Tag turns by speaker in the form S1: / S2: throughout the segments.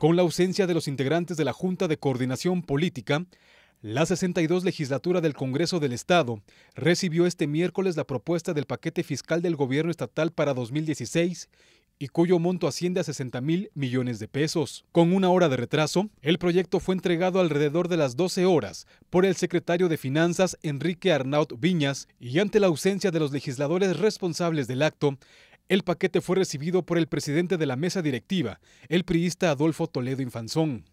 S1: Con la ausencia de los integrantes de la Junta de Coordinación Política, la 62 legislatura del Congreso del Estado recibió este miércoles la propuesta del paquete fiscal del gobierno estatal para 2016 y cuyo monto asciende a 60 mil millones de pesos. Con una hora de retraso, el proyecto fue entregado alrededor de las 12 horas por el secretario de Finanzas Enrique Arnaut Viñas y ante la ausencia de los legisladores responsables del acto, el paquete fue recibido por el presidente de la mesa directiva, el priista Adolfo Toledo Infanzón.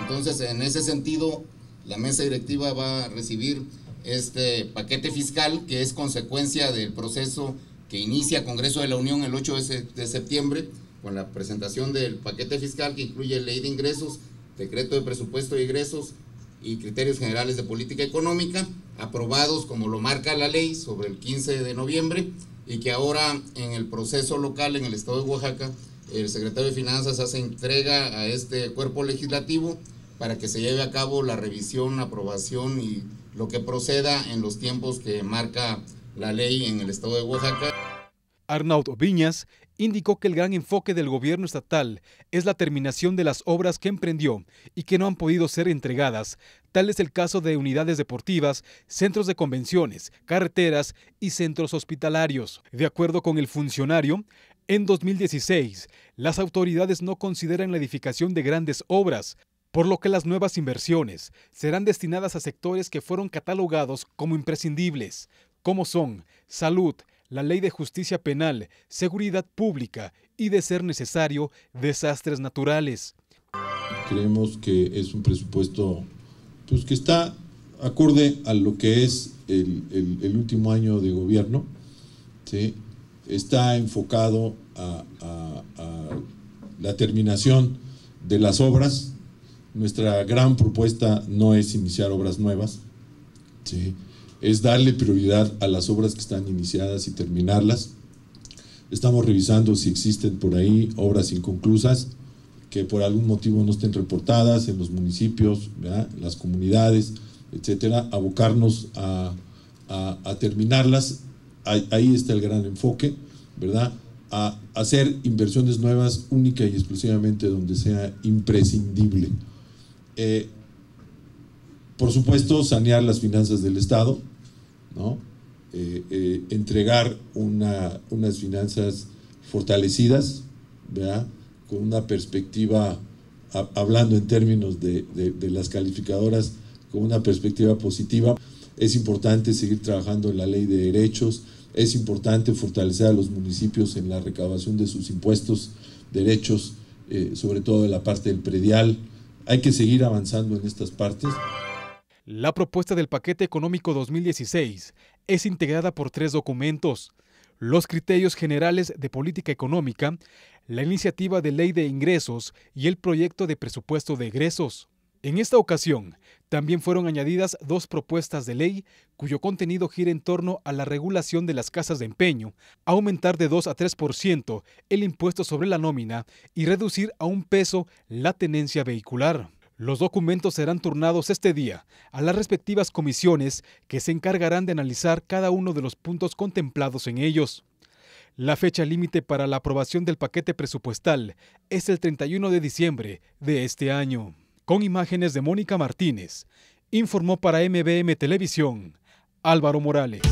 S2: Entonces, en ese sentido, la mesa directiva va a recibir este paquete fiscal que es consecuencia del proceso que inicia Congreso de la Unión el 8 de septiembre con la presentación del paquete fiscal que incluye ley de ingresos, decreto de presupuesto de ingresos y criterios generales de política económica, aprobados como lo marca la ley sobre el 15 de noviembre y que ahora en el proceso local en el estado de Oaxaca, el secretario de Finanzas hace entrega a este cuerpo legislativo para que se lleve a cabo la revisión, aprobación y lo que proceda en los tiempos que marca
S1: la ley en el estado de Oaxaca. Arnaud Viñas indicó que el gran enfoque del gobierno estatal es la terminación de las obras que emprendió y que no han podido ser entregadas. Tal es el caso de unidades deportivas, centros de convenciones, carreteras y centros hospitalarios. De acuerdo con el funcionario, en 2016 las autoridades no consideran la edificación de grandes obras, por lo que las nuevas inversiones serán destinadas a sectores que fueron catalogados como imprescindibles, como son salud, la ley de justicia penal, seguridad pública y, de ser necesario, desastres naturales.
S3: Creemos que es un presupuesto pues, que está acorde a lo que es el, último año de gobierno. ¿sí? Está enfocado a, la terminación de las obras. Nuestra gran propuesta no es iniciar obras nuevas es darle prioridad a las obras que están iniciadas y terminarlas. Estamos revisando si existen por ahí obras inconclusas que por algún motivo no estén reportadas en los municipios, ¿verdad? las comunidades, etcétera, abocarnos a, a, terminarlas. Ahí, está el gran enfoque, ¿verdad? A hacer inversiones nuevas única y exclusivamente donde sea imprescindible. Eh, por supuesto, sanear las finanzas del Estado, eh, eh, entregar unas finanzas fortalecidas, con una perspectiva, hablando en términos de, las calificadoras, con una perspectiva positiva. Es importante seguir trabajando en la ley de derechos, es importante fortalecer a los municipios en la recaudación de sus impuestos, derechos, eh, sobre todo de la parte del predial. Hay que seguir avanzando en estas partes.
S1: La propuesta del paquete económico 2016 es integrada por tres documentos, los criterios generales de política económica, la iniciativa de ley de ingresos y el proyecto de presupuesto de egresos. En esta ocasión, también fueron añadidas dos propuestas de ley cuyo contenido gira en torno a la regulación de las casas de empeño, aumentar de 2 a 3% el impuesto sobre la nómina y reducir a un peso la tenencia vehicular. Los documentos serán turnados este día a las respectivas comisiones que se encargarán de analizar cada uno de los puntos contemplados en ellos. La fecha límite para la aprobación del paquete presupuestal es el 31 de diciembre de este año. Con imágenes de Mónica Martínez, informó para MBM Televisión Álvaro Morales.